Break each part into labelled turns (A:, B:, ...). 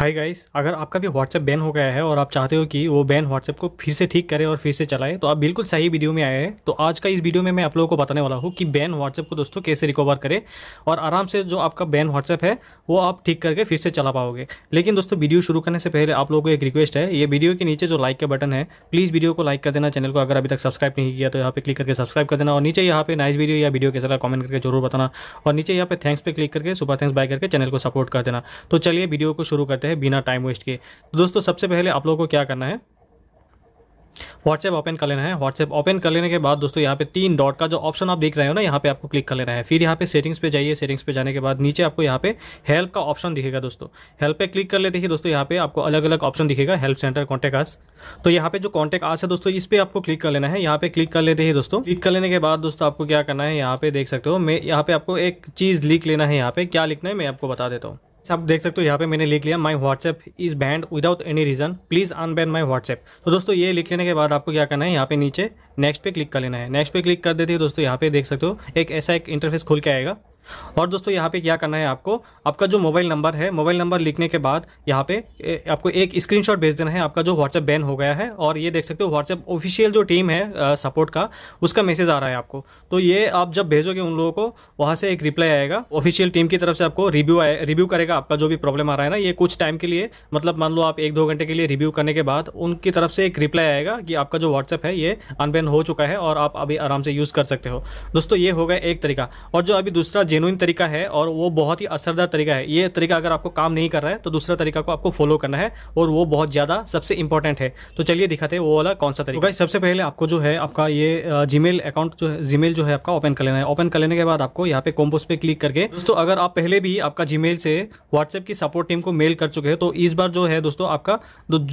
A: hi guys अगर आपका भी व्हाट्सएप बैन हो गया है और आप चाहते हो कि वो बैन व्हाट्सएप को फिर से ठीक करे और फिर से चलाए तो आप बिल्कुल सही वीडियो में आए हैं तो आज का इस वीडियो में मैं आप लोगों को बताने वाला हूँ कि बैन व्हाट्सएप को दोस्तों कैसे रिकवर करें और आराम से जो आपका बैन व्हाट्सएप है वो आप ठीक करके फिर से चला पाओगे लेकिन दोस्तों वीडियो शुरू करने से पहले आप लोगों को एक रिक्वेस्ट है ये वीडियो के नीचे जो लाइक का बटन है प्लीज़ वीडियो को लाइक कर देना चैनल को अगर अभी तक सब्सक्राइब नहीं किया तो यहाँ पर क्लिक करके सब्सक्राइब कर देना और नीचे यहाँ पे नाइस वीडियो या वीडियो कैसा कॉमेंट करके जरूर बताना और नीचे यहाँ पर थैंक्स पर क्लिक करके सुपर थैंक्स बाय करके चैनल को सपोर्ट कर देना तो चलिए वीडियो को शुरू करते हैं हैं बिना टाइम वेस्ट के तो दोस्तों सबसे पहले आप लोगों को क्या करना है व्हाट्सएप ओपन कर लेना है व्हाट्सएप ओपन कर लेने के बाद दोस्तों यहाँ पे तीन डॉट का जो ऑप्शन आप देख रहे हो ना यहाँ पे आपको क्लिक कर लेना है फिर यहाँ पे सेटिंग्स पे जाइए सेटिंग्स पे जाने के बाद नीचे आपको यहाँ पे हेल्प का ऑप्शन दिखेगा दोस्तों हेल्प पे क्लिक कर लेते ही दोस्तों यहाँ पे आपको अलग अलग ऑप्शन दिखेगा हेल्प सेंटर कॉन्टेक्ट आस तो यहाँ पे जो कॉन्टेक्ट आस है दोस्तों इस पर आपको क्लिक कर लेना है यहाँ पे क्लिक कर लेते ही दोस्तों क्लिक कर लेने के बाद दोस्तों आपको क्या करना है यहाँ पे देख सकते हो मैं यहाँ पे आपको एक चीज़ लिख लेना है यहाँ पे क्या लिखना है मैं आपको बता देता हूँ आप देख सकते हो यहाँ पे मैंने लिख लिया my WhatsApp is banned without any reason please unban my WhatsApp तो दोस्तों ये लिख लेने के बाद आपको क्या करना है यहाँ पे नीचे नेक्स्ट पे क्लिक कर लेना है नेक्स्ट पे क्लिक कर देते हैं दोस्तों यहाँ पे देख सकते हो एक ऐसा एक इंटरफेस खुल के आएगा और दोस्तों यहाँ पे क्या करना है आपको आपका जो मोबाइल नंबर है मोबाइल नंबर लिखने के बाद यहाँ पे आपको एक स्क्रीनशॉट भेज देना है आपका जो व्हाट्सएप बैन हो गया है और ये देख सकते हो व्हाट्सएप ऑफिशियल जो टीम है सपोर्ट का उसका मैसेज आ रहा है आपको तो ये आप जब भेजोगे उन लोगों को वहाँ से एक रिप्लाई आएगा ऑफिशियल टीम की तरफ से आपको रिव्यू आए रिव्यू करेगा आपका जो भी प्रॉब्लम आ रहा है ना ये कुछ टाइम के लिए मतलब मान लो आप एक दो घंटे के लिए रिव्यू करने के बाद उनकी तरफ से एक रिप्लाई आएगा कि आपका जो व्हाट्सएप है ये अनबैन हो चुका है और आप अभी आराम से यूज़ कर सकते हो दोस्तों ये होगा एक तरीका और जो अभी दूसरा जेनुइन तरीका है और वो बहुत ही असरदार तरीका है ये तरीका अगर आपको काम नहीं कर रहा है तो दूसरा तरीका को आपको फॉलो करना है और वो बहुत ज़्यादा सबसे इंपॉर्टेंट है तो चलिए दिखाते हैं वो वाला कौन सा तरीका तो सबसे पहले आपको जो है आपका ये जीमेल अकाउंट जो है जीमेल जो है आपका ओपन कर लेना है ओपन कर लेने के बाद आपको यहाँ पे कॉम्पोज पे क्लिक करके दोस्तों अगर आप पहले भी आपका जीमेल से व्हाट्सएप की सपोर्ट टीम को मेल कर चुके हैं तो इस बार जो है दोस्तों आपका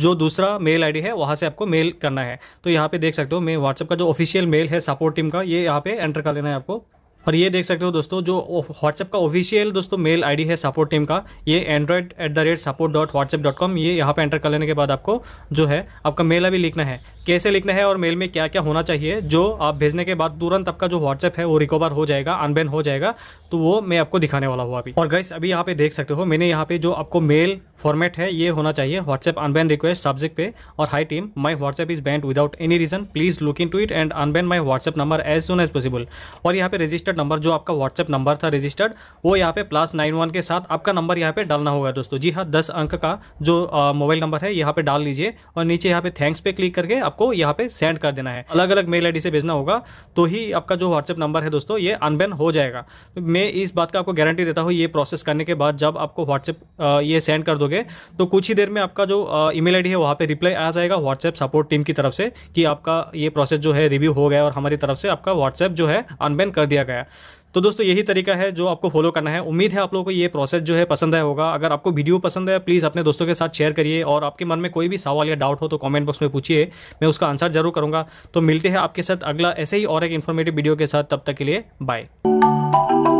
A: जो दूसरा मेल आईडी है वहां से आपको मेल करना है तो यहाँ पे देख सकते हो मैं व्हाट्सएप का जो ऑफिशियल मेल है सपोर्ट टीम का ये यहाँ पे एंटर कर लेना है आपको पर ये देख सकते हो दोस्तों जो व्हाट्सएप का ऑफिशियल दोस्तों मेल आईडी है सपोर्ट टीम का ये android at the rate support dot WhatsApp dot com ये यहाँ पर एंटर कर लेने के बाद आपको जो है आपका मेल अभी लिखना है कैसे लिखना है और मेल में क्या क्या होना चाहिए जो आप भेजने के बाद तुरंत आपका जो व्हाट्सएप है वो रिकवर हो जाएगा अनबैन हो जाएगा तो वो मैं आपको दिखाने वाला हूँ अभी और गैस अभी यहाँ पे देख सकते हो मैंने यहाँ पे जो आपको मेल फॉर्मेट है ये होना चाहिए व्हाट्सएप अनबैन रिक्वेस्ट सब्जेक्ट पे और hi team my WhatsApp is banned without any reason please look into it and unban my WhatsApp number as soon as possible और यहाँ पे रजिस्टर्ड रजिस्टर्ड नंबर जो आपका व्हाट्सएप नंबर था registered वो यहाँ पे प्लस नाइन वन के साथ आपका नंबर यहाँ पे डालना होगा दोस्तों जी हाँ दस अंक का जो मोबाइल नंबर है यहाँ पे डाल लीजिए और नीचे यहाँ पे थैंक्स पे क्लिक करके आपको यहाँ पे सेंड कर देना है अलग अलग मेल आई से भेजना होगा तो ही आपका जो व्हाट्सएप नंबर है दोस्तों ये अनबैन हो जाएगा मैं इस बात का आपको गारंटी देता हूँ ये प्रोसेस करने के बाद जब आपको व्हाट्सएप ये सेंड कर दोगे तो कुछ ही देर में आपका जो ईमेल आईडी है वहाँ पे रिप्लाई आ जाएगा व्हाट्सएप सपोर्ट टीम की तरफ से कि आपका ये प्रोसेस जो है रिव्यू हो गया और हमारी तरफ से आपका व्हाट्सएप जो है अनबैन कर दिया गया तो दोस्तों यही तरीका है जो आपको फॉलो करना है उम्मीद है आप लोगों को ये प्रोसेस जो है पसंद आया होगा अगर आपको वीडियो पसंद है प्लीज़ अपने दोस्तों के साथ शेयर करिए और आपके मन में कोई भी सवाल या डाउट हो तो कमेंट बॉक्स में पूछिए मैं उसका आंसर जरूर करूँगा तो मिलते हैं आपके साथ अगला ऐसे ही और एक इन्फॉर्मेटिव वीडियो के साथ तब तक के लिए बाय